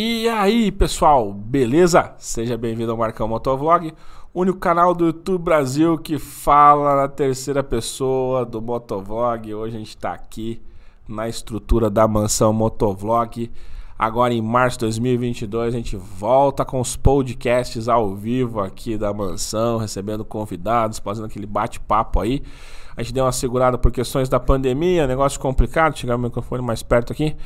E aí, pessoal, beleza? Seja bem-vindo ao Marcão Motovlog, único canal do YouTube Brasil que fala na terceira pessoa do Motovlog. Hoje a gente está aqui na estrutura da mansão Motovlog. Agora em março de 2022 a gente volta com os podcasts ao vivo aqui da mansão, recebendo convidados, fazendo aquele bate-papo aí. A gente deu uma segurada por questões da pandemia, negócio complicado, chegar o microfone mais perto aqui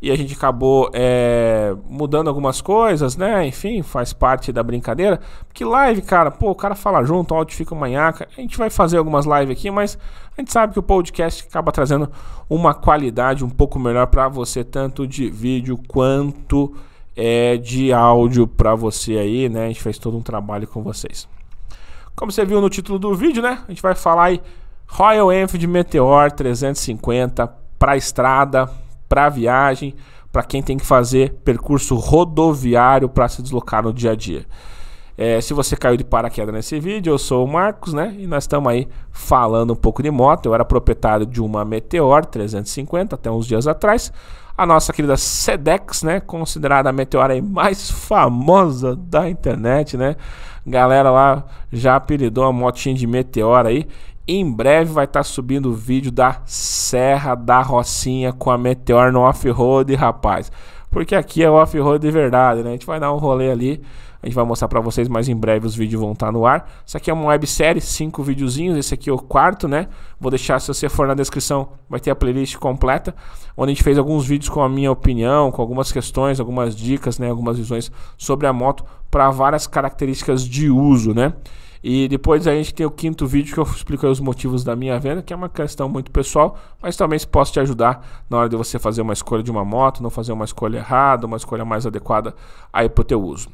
e a gente acabou é, mudando algumas coisas, né? Enfim, faz parte da brincadeira. Porque live, cara, pô, o cara fala junto, o áudio fica manhaca. A gente vai fazer algumas lives aqui, mas a gente sabe que o podcast acaba trazendo uma qualidade um pouco melhor para você, tanto de vídeo quanto é, de áudio para você aí, né? A gente fez todo um trabalho com vocês. Como você viu no título do vídeo, né? A gente vai falar aí Royal Enfield Meteor 350 para estrada para viagem, para quem tem que fazer percurso rodoviário para se deslocar no dia a dia. É, se você caiu de paraquedas nesse vídeo, eu sou o Marcos, né? E nós estamos aí falando um pouco de moto. Eu era proprietário de uma Meteor 350 até uns dias atrás. A nossa querida Sedex, né? Considerada a Meteor aí mais famosa da internet, né? Galera lá já apelidou a motinha de Meteor aí. Em breve vai estar tá subindo o vídeo da Serra da Rocinha com a Meteor no off-road, rapaz. Porque aqui é off-road de verdade, né? A gente vai dar um rolê ali. A gente vai mostrar para vocês, mas em breve os vídeos vão estar tá no ar. Isso aqui é uma websérie, cinco videozinhos, esse aqui é o quarto, né? Vou deixar, se você for na descrição, vai ter a playlist completa, onde a gente fez alguns vídeos com a minha opinião, com algumas questões, algumas dicas, né? Algumas visões sobre a moto para várias características de uso, né? E depois a gente tem o quinto vídeo que eu explico os motivos da minha venda, que é uma questão muito pessoal, mas também se posso te ajudar na hora de você fazer uma escolha de uma moto, não fazer uma escolha errada, uma escolha mais adequada aí para o teu uso.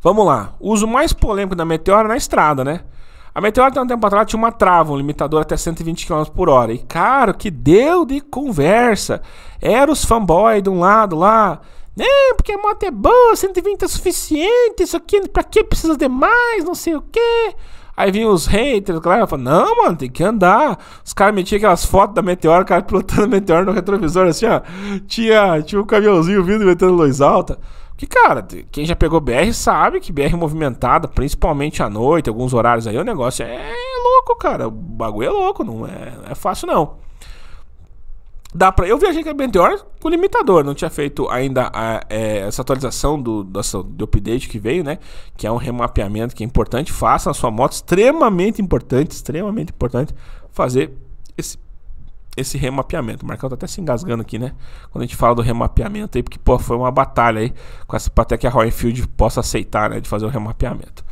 Vamos lá. O uso mais polêmico da Meteora é na estrada, né? A Meteora, até um tempo atrás, tinha uma trava, um limitador até 120 km por hora. E, cara, que deu de conversa. Era os fanboys de um lado lá. É, porque a moto é boa, 120 é suficiente, isso aqui, pra que precisa de mais, não sei o quê. Aí vinham os haters, a galera não, mano, tem que andar. Os caras metiam aquelas fotos da meteora, o cara pilotando a meteora no retrovisor, assim, ó. Tinha, tinha um caminhãozinho vindo metendo luz alta. Que, cara, quem já pegou BR sabe que BR movimentada, principalmente à noite, alguns horários aí, o negócio é louco, cara. O bagulho é louco, não é, não é fácil não. Dá pra... Eu viajei com a Benteor com limitador, não tinha feito ainda a, é, essa atualização do, do, do update que veio, né? Que é um remapeamento que é importante. Faça na sua moto, extremamente importante, extremamente importante fazer esse esse remapeamento. O Marcão tá até se engasgando aqui, né? Quando a gente fala do remapeamento aí, porque, pô, foi uma batalha aí com essa, até que a Royal possa aceitar, né, de fazer o remapeamento.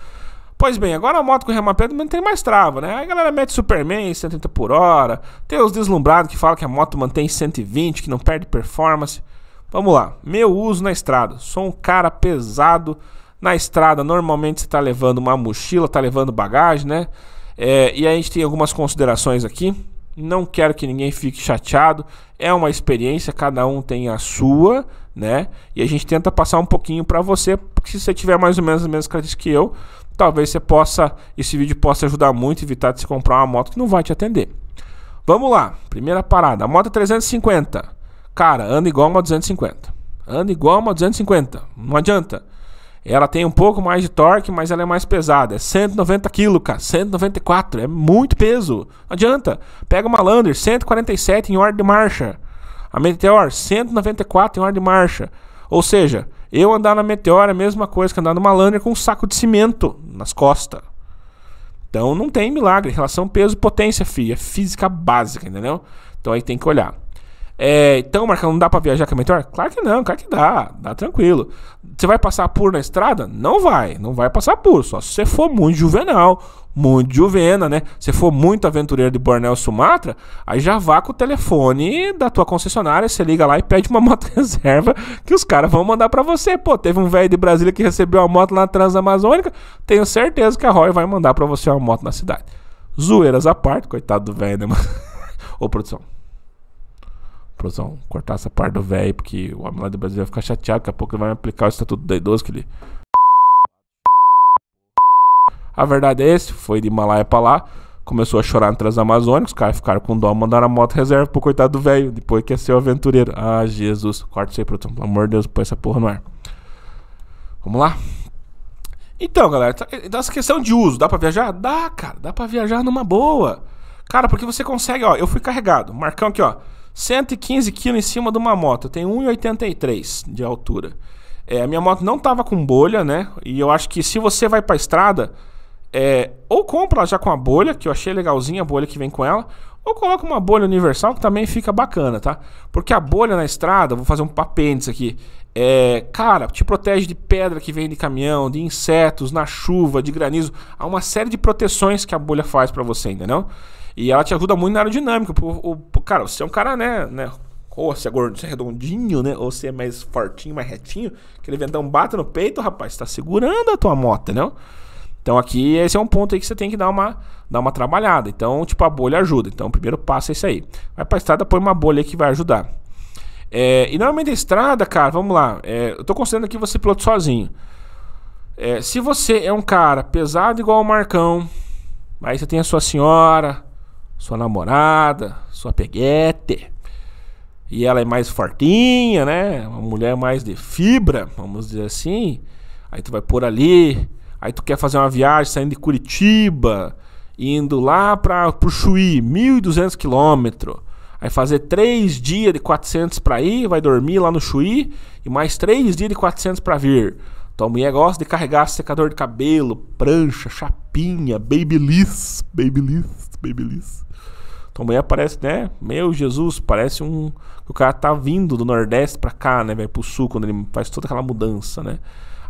Pois bem, agora a moto com remapeamento não tem mais trava, né? A galera mete Superman 130 por hora, tem os deslumbrados que falam que a moto mantém 120, que não perde performance. Vamos lá, meu uso na estrada. Sou um cara pesado na estrada. Normalmente você tá levando uma mochila, tá levando bagagem, né? É, e aí a gente tem algumas considerações aqui não quero que ninguém fique chateado. É uma experiência, cada um tem a sua, né? E a gente tenta passar um pouquinho para você, porque se você tiver mais ou menos as mesmas características que eu, talvez você possa, esse vídeo possa ajudar muito, evitar de se comprar uma moto que não vai te atender. Vamos lá, primeira parada, a moto 350. É Cara, anda igual uma 250. Anda igual uma 250, não adianta. Ela tem um pouco mais de torque, mas ela é mais pesada. É 190 kg, cara. 194. É muito peso. Não adianta. Pega uma Lander, 147 em ordem de marcha. A Meteor, 194 em ordem de marcha. Ou seja, eu andar na Meteor é a mesma coisa que andar numa Lander com um saco de cimento nas costas. Então não tem milagre. em Relação peso-potência, fi. É física básica, entendeu? Então aí tem que olhar. É, então, Marcão, não dá para viajar com a mentor? Claro que não, claro que dá, dá tranquilo. Você vai passar por na estrada? Não vai, não vai passar por. só se você for muito juvenal, muito juvena, né? Se for muito aventureiro de Bornel Sumatra, aí já vá com o telefone da tua concessionária, você liga lá e pede uma moto reserva que os caras vão mandar para você. Pô, teve um velho de Brasília que recebeu uma moto na Transamazônica, tenho certeza que a Roy vai mandar para você uma moto na cidade. Zoeiras à parte, coitado do velho, né, mano? Ô, produção. Prosão, cortar essa parte do velho, porque o homem lá do Brasil vai ficar chateado, daqui a pouco ele vai aplicar o estatuto da idoso que ele. A verdade é esse, foi de Himalaia pra lá, começou a chorar no Transamazônico, os caras ficaram com dó, mandaram a moto reserva pro coitado do velho, depois que é seu aventureiro. Ah, Jesus, corta isso aí, produção, pelo amor de Deus, põe essa porra no ar. Vamos lá? Então, galera, então tá, essa eh, questão de uso, dá pra viajar? Dá, cara, dá pra viajar numa boa. Cara, porque você consegue, ó, eu fui carregado, Marcão aqui, ó. 115 kg em cima de uma moto. Tem 1,83 de altura. É, a minha moto não tava com bolha, né? E eu acho que se você vai pra estrada, é, ou compra já com a bolha, que eu achei legalzinha a bolha que vem com ela, ou coloca uma bolha universal que também fica bacana, tá? Porque a bolha na estrada, vou fazer um apêndice aqui. É, cara, te protege de pedra que vem de caminhão, de insetos, na chuva, de granizo. Há uma série de proteções que a bolha faz para você, entendeu? E ela te ajuda muito na aerodinâmica. O, o, cara, você é um cara, né, né ou se é gordo, você é redondinho, né? Ou se é mais fortinho, mais retinho, aquele ventão bata no peito, rapaz, tá segurando a tua moto, entendeu? Então aqui esse é um ponto aí que você tem que dar uma, dar uma trabalhada. Então, tipo, a bolha ajuda. Então, o primeiro passo é isso aí. Vai pra estrada, põe uma bolha aí que vai ajudar. É, e normalmente a estrada, cara, vamos lá. É, eu tô considerando aqui você piloto sozinho. É, se você é um cara pesado igual o Marcão, aí você tem a sua senhora, sua namorada, sua peguete. E ela é mais fortinha, né? Uma mulher mais de fibra, vamos dizer assim. Aí tu vai por ali Aí tu quer fazer uma viagem saindo de Curitiba, indo lá para o Chuí, 1.200 quilômetros. Aí fazer três dias de 400 para ir, vai dormir lá no Chuí, e mais três dias de 400 para vir. Tua mulher gosta de carregar secador de cabelo, prancha, chapinha, babyliss, babyliss, babyliss. Então amanhã parece, né? Meu Jesus, parece um. O cara tá vindo do Nordeste pra cá, né, vai Pro sul, quando ele faz toda aquela mudança, né?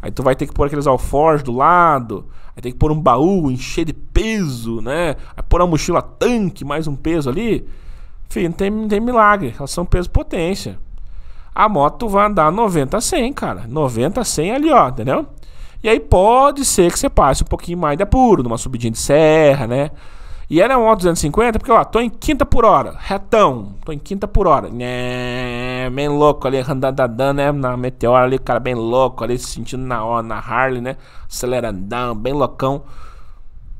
Aí tu vai ter que pôr aqueles alforjes do lado, aí tem que pôr um baú, encher de peso, né? Aí pôr uma mochila tanque, mais um peso ali. Enfim, não tem, não tem milagre. Elas são peso potência. A moto vai andar 90 a 100, cara. 90 a 100 ali, ó, entendeu? E aí pode ser que você passe um pouquinho mais de apuro, numa subidinha de serra, né? E ela é um Otto 250 porque, ó, tô em quinta por hora, retão, tô em quinta por hora. Né, bem louco ali, andadadã, né, na meteora ali, o cara bem louco ali, se sentindo na, ó, na Harley, né, acelerandão, bem loucão.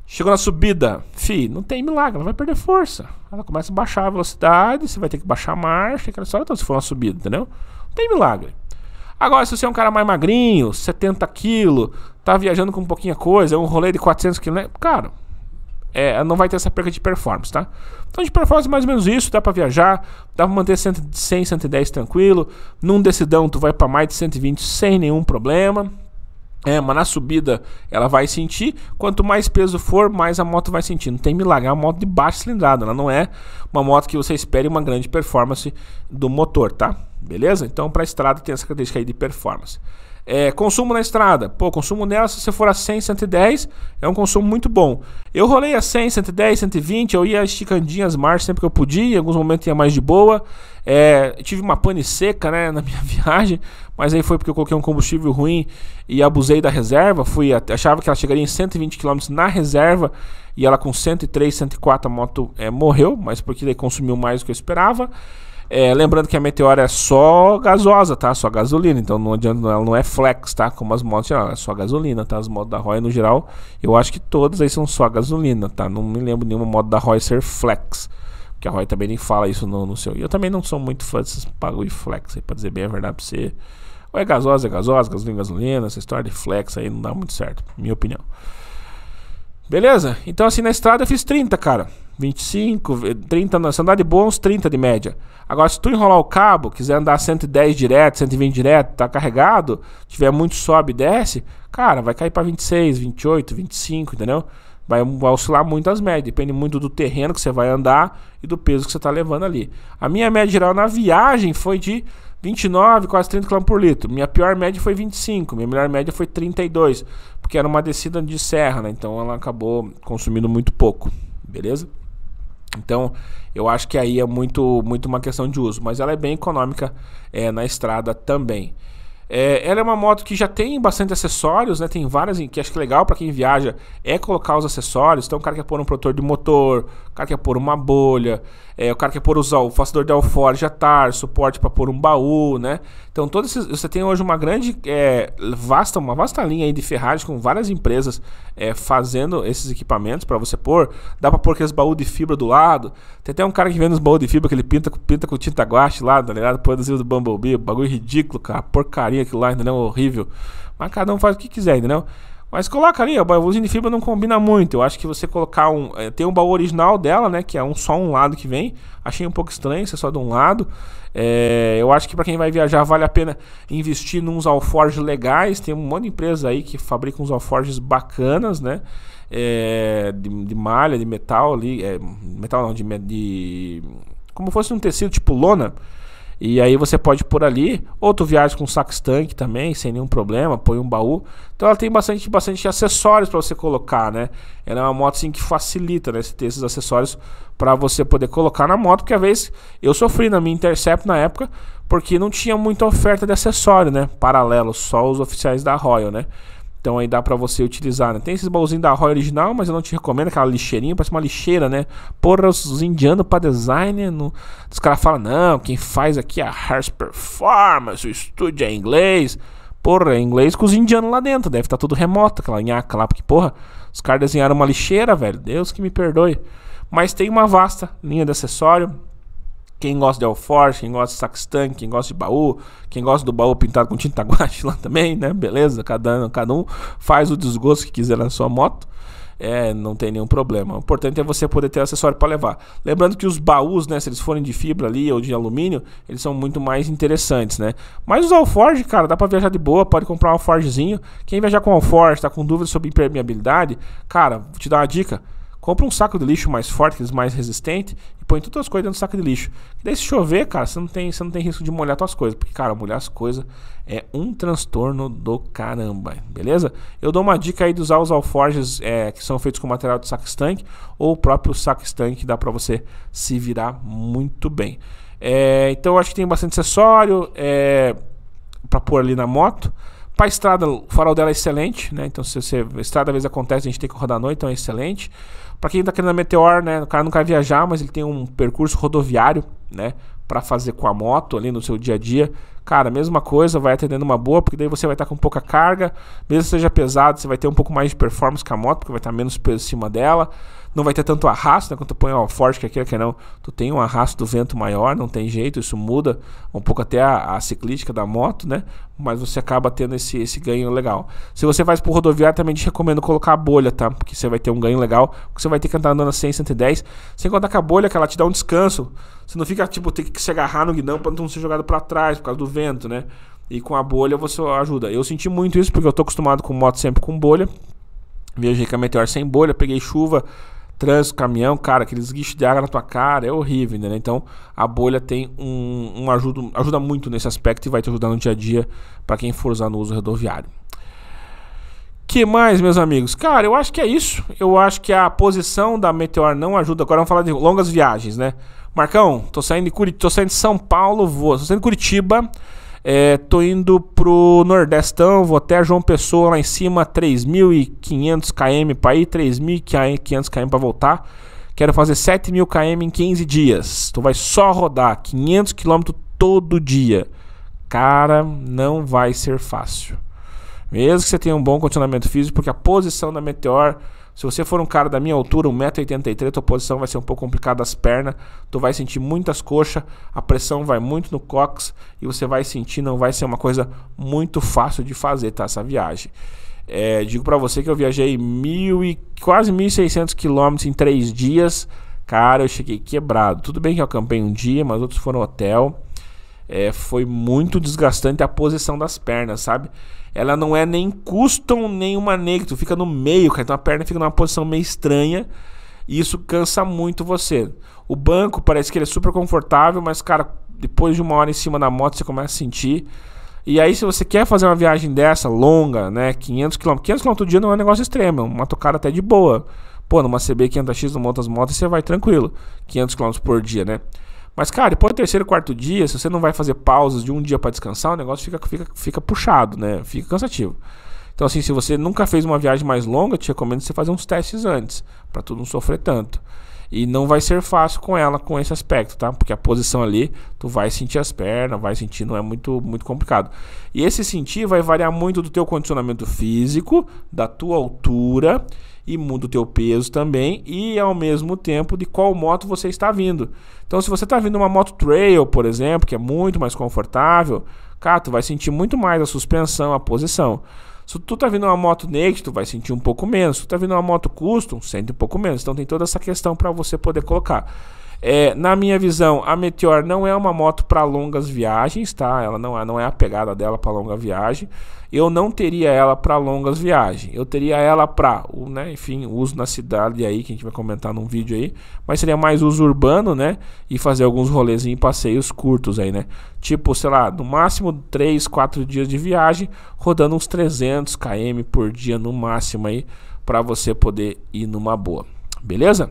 Chegou na subida, fi, não tem milagre, ela vai perder força. Ela começa a baixar a velocidade, você vai ter que baixar a marcha, aquela história, então se for uma subida, entendeu? Não tem milagre. Agora, se você é um cara mais magrinho, 70 quilos, tá viajando com um pouquinha coisa, é um rolê de 400 quilômetros, né? cara é, não vai ter essa perca de performance, tá? Então de performance mais ou menos isso, dá para viajar, dá para manter 100, 100, 110 tranquilo. Num decidão tu vai para mais de 120 sem nenhum problema. É, mas na subida ela vai sentir. Quanto mais peso for, mais a moto vai sentir. Não tem milagre, é uma moto de baixa cilindrada. Ela não é uma moto que você espere uma grande performance do motor, tá? Beleza? Então, para estrada tem essa característica aí de performance. É, consumo na estrada. Pô, consumo nela, se você for a 100, 110, é um consumo muito bom. Eu rolei a 100, 110, 120, eu ia esticandinho as marchas sempre que eu podia, em alguns momentos ia mais de boa. É, tive uma pane seca né, na minha viagem, mas aí foi porque eu coloquei um combustível ruim e abusei da reserva. Fui, achava que ela chegaria em 120 km na reserva e ela com 103, 104 a moto é, morreu, mas porque daí consumiu mais do que eu esperava. É, lembrando que a meteora é só gasosa, tá? Só gasolina, então não adianta, ela não é flex, tá? Como as motos geral, é só gasolina, tá? As motos da Roy no geral, eu acho que todas aí são só gasolina, tá? Não me lembro nenhuma moto da Roy ser flex. Porque a Roy também nem fala isso no, no seu. E eu também não sou muito fã desses bagulho flex aí, pra dizer bem a verdade pra você. Ou é gasosa, é gasosa, gasolina, gasolina, essa história de flex aí não dá muito certo, minha opinião. Beleza? Então assim, na estrada eu fiz 30, cara. 25, 30, eh, se andar de boa, uns 30 de média. Agora, se tu enrolar o cabo, quiser andar 110 direto, 120 direto, tá carregado, tiver muito sobe e desce, cara, vai cair para 26, 28, 25, entendeu? Vai, vai oscilar muito as médias, depende muito do terreno que você vai andar e do peso que você tá levando ali. A minha média geral na viagem foi de 29, quase 30 km por litro. Minha pior média foi 25, minha melhor média foi 32, porque era uma descida de serra, né? Então ela acabou consumindo muito pouco, beleza? Então, eu acho que aí é muito, muito uma questão de uso, mas ela é bem econômica é, na estrada também. É, ela é uma moto que já tem bastante acessórios, né? Tem várias que acho que é legal para quem viaja é colocar os acessórios. Então o cara quer pôr um protetor de motor, o cara quer pôr uma bolha, é, o cara quer pôr usar o afastador de já tá, suporte para pôr um baú, né? Então todos esses, você tem hoje uma grande é, vasta, uma vasta linha aí de Ferrari com várias empresas é, fazendo esses equipamentos para você pôr. Dá para pôr aqueles baú de fibra do lado. Tem até um cara que vende uns baús de fibra que ele pinta, pinta com tinta guache lá, tá ligado? Produzido do Bumblebee, bagulho ridículo, cara, porcaria porcaria aquilo lá, entendeu? Horrível. Mas cada um faz o que quiser, entendeu? Mas coloca ali, o baúzinho de fibra não combina muito. Eu acho que você colocar um. É, tem um baú original dela, né? Que é um, só um lado que vem. Achei um pouco estranho ser só de um lado. É, eu acho que para quem vai viajar vale a pena investir nos alforjes legais. Tem um monte de empresa aí que fabrica uns alforjes bacanas, né? É, de, de, malha, de metal ali. É, metal não, de, de. Como fosse um tecido tipo lona. E aí você pode pôr ali, ou tu viaja com saco estanque também, sem nenhum problema, põe um baú. Então ela tem bastante, bastante acessórios para você colocar, né? Ela é uma moto assim que facilita, né? Você ter esses acessórios para você poder colocar na moto, porque às vezes eu sofri na minha Intercept na época, porque não tinha muita oferta de acessório, né? Paralelo, só os oficiais da Royal, né? Então aí dá para você utilizar, né? Tem esses baúzinhos da Roy original, mas eu não te recomendo aquela lixeirinha, parece uma lixeira, né? Porra, os indianos para design, no... os caras falam, não, quem faz aqui é a Harris Performance, o estúdio é inglês. Porra, é inglês com os indianos lá dentro, deve estar tá tudo remoto, aquela nhaca lá, porque porra, os caras desenharam uma lixeira, velho, Deus que me perdoe. Mas tem uma vasta linha de acessório, quem gosta de alforge, quem gosta de saxtan, quem gosta de baú, quem gosta do baú pintado com tinta guache lá também, né? Beleza, cada, cada um faz o desgosto que quiser na sua moto. É, não tem nenhum problema. O importante é você poder ter acessório para levar. Lembrando que os baús, né, se eles forem de fibra ali ou de alumínio, eles são muito mais interessantes, né? Mas os alforge, cara, dá para viajar de boa, pode comprar um alforgezinho. Quem viajar com alforge, tá com dúvida sobre impermeabilidade, cara, vou te dar uma dica. Compra um saco de lixo mais forte, mais resistente, e põe todas as coisas dentro do saco de lixo. E daí se chover, cara, você não tem, você não tem risco de molhar suas coisas. Porque, cara, molhar as coisas é um transtorno do caramba, beleza? Eu dou uma dica aí de usar os alforjes é, que são feitos com material de saco estanque, ou o próprio saco estanque, dá pra você se virar muito bem. É, então eu acho que tem bastante acessório é, pra pôr ali na moto. Para a estrada, o farol dela é excelente, né? Então, se você, a estrada às vezes acontece, a gente tem que rodar à noite, então é excelente. Para quem está querendo a Meteor, né? O cara não quer viajar, mas ele tem um percurso rodoviário, né? Para fazer com a moto ali no seu dia a dia, Cara, mesma coisa, vai atendendo uma boa, porque daí você vai estar com pouca carga, mesmo que seja pesado, você vai ter um pouco mais de performance com a moto, porque vai estar menos peso em cima dela. Não vai ter tanto arrasto, né? Quando tu põe ó, forte que é aqui, que não, tu tem um arrasto do vento maior, não tem jeito, isso muda um pouco até a, a ciclística da moto, né? Mas você acaba tendo esse, esse ganho legal. Se você faz por rodoviário, também te recomendo colocar a bolha, tá? Porque você vai ter um ganho legal, porque você vai ter que andar andando a 100, 110, sem contar com a bolha, que ela te dá um descanso. Você não fica, tipo, ter que se agarrar no guidão para não ser jogado para trás, por causa do vento, né? E com a bolha você ajuda. Eu senti muito isso porque eu tô acostumado com moto sempre com bolha. Viajei com a Meteor sem bolha, peguei chuva, trânsito, caminhão, cara, aqueles guichos de água na tua cara, é horrível, né? Então a bolha tem um, um ajuda, ajuda muito nesse aspecto e vai te ajudar no dia a dia para quem for usar no uso rodoviário que mais, meus amigos? Cara, eu acho que é isso. Eu acho que a posição da Meteor não ajuda. Agora vamos falar de longas viagens, né? Marcão, tô saindo de, Curit tô saindo de São Paulo, vou, tô saindo de Curitiba, é, tô indo pro Nordestão, vou até João Pessoa lá em cima, 3.500 km para ir, 3.500 km para voltar. Quero fazer 7.000 km em 15 dias. Tu vai só rodar 500 km todo dia. Cara, não vai ser fácil. Mesmo que você tenha um bom condicionamento físico, porque a posição da Meteor, se você for um cara da minha altura, 1,83m, tua posição vai ser um pouco complicada as pernas, tu vai sentir muitas coxas, a pressão vai muito no cox e você vai sentir, não vai ser uma coisa muito fácil de fazer, tá? Essa viagem. É, digo para você que eu viajei mil e, quase 1.600 quilômetros em três dias. Cara, eu cheguei quebrado. Tudo bem que eu acampei um dia, mas outros foram hotel. É, foi muito desgastante a posição das pernas, sabe? ela não é nem custom nem uma naked, tu fica no meio, cara, então a perna fica numa posição meio estranha e isso cansa muito você. O banco parece que ele é super confortável, mas cara, depois de uma hora em cima da moto você começa a sentir. E aí se você quer fazer uma viagem dessa longa, né, 500 km, 500 km todo dia não é um negócio extremo, é uma tocada até de boa. Pô, numa CB 500X, numa outras motos, você vai tranquilo, 500 km por dia, né? Mas, cara, depois do terceiro, quarto dia, se você não vai fazer pausas de um dia para descansar, o negócio fica, fica, fica puxado, né? Fica cansativo. Então, assim, se você nunca fez uma viagem mais longa, te recomendo você fazer uns testes antes, para tu não sofrer tanto. E não vai ser fácil com ela com esse aspecto, tá? Porque a posição ali, tu vai sentir as pernas, vai sentir, não é muito, muito complicado. E esse sentir vai variar muito do teu condicionamento físico, da tua altura e muda o teu peso também e ao mesmo tempo de qual moto você está vindo. Então se você está vindo uma moto trail, por exemplo, que é muito mais confortável, cara, tu vai sentir muito mais a suspensão, a posição. Se tu tá vindo uma moto naked, tu vai sentir um pouco menos. Se tu tá vindo uma moto custom, sente um pouco menos. Então tem toda essa questão para você poder colocar. É, na minha visão, a Meteor não é uma moto para longas viagens, tá? Ela não, é, não é a pegada dela para longa viagem. Eu não teria ela para longas viagens. Eu teria ela para, né, enfim, uso na cidade aí, que a gente vai comentar num vídeo aí. Mas seria mais uso urbano, né? E fazer alguns rolês em passeios curtos aí, né? Tipo, sei lá, no máximo 3, 4 dias de viagem, rodando uns 300 km por dia no máximo aí, para você poder ir numa boa. Beleza?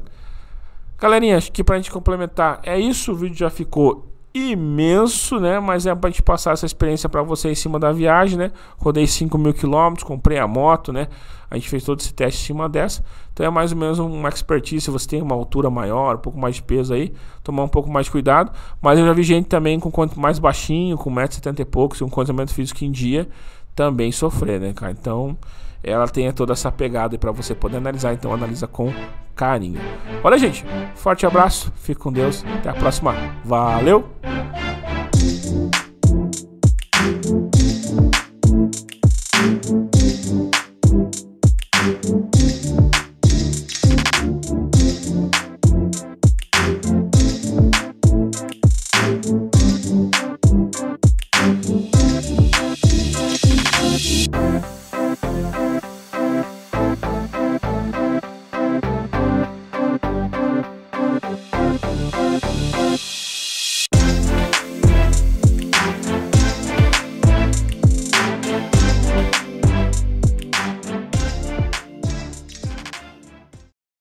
Galerinha, acho que pra gente complementar é isso. O vídeo já ficou imenso, né? Mas é pra gente passar essa experiência para você em cima da viagem, né? Rodei 5 mil quilômetros, comprei a moto, né? A gente fez todo esse teste em cima dessa. Então é mais ou menos uma expertise. Se você tem uma altura maior, um pouco mais de peso aí, tomar um pouco mais de cuidado. Mas eu já vi gente também com quanto mais baixinho, com 1,70m e poucos, um condicionamento físico em dia, também sofrer, né, cara? Então, ela tem toda essa pegada para você poder analisar, então analisa com carinho. Olha, gente, forte abraço, fique com Deus, até a próxima. Valeu!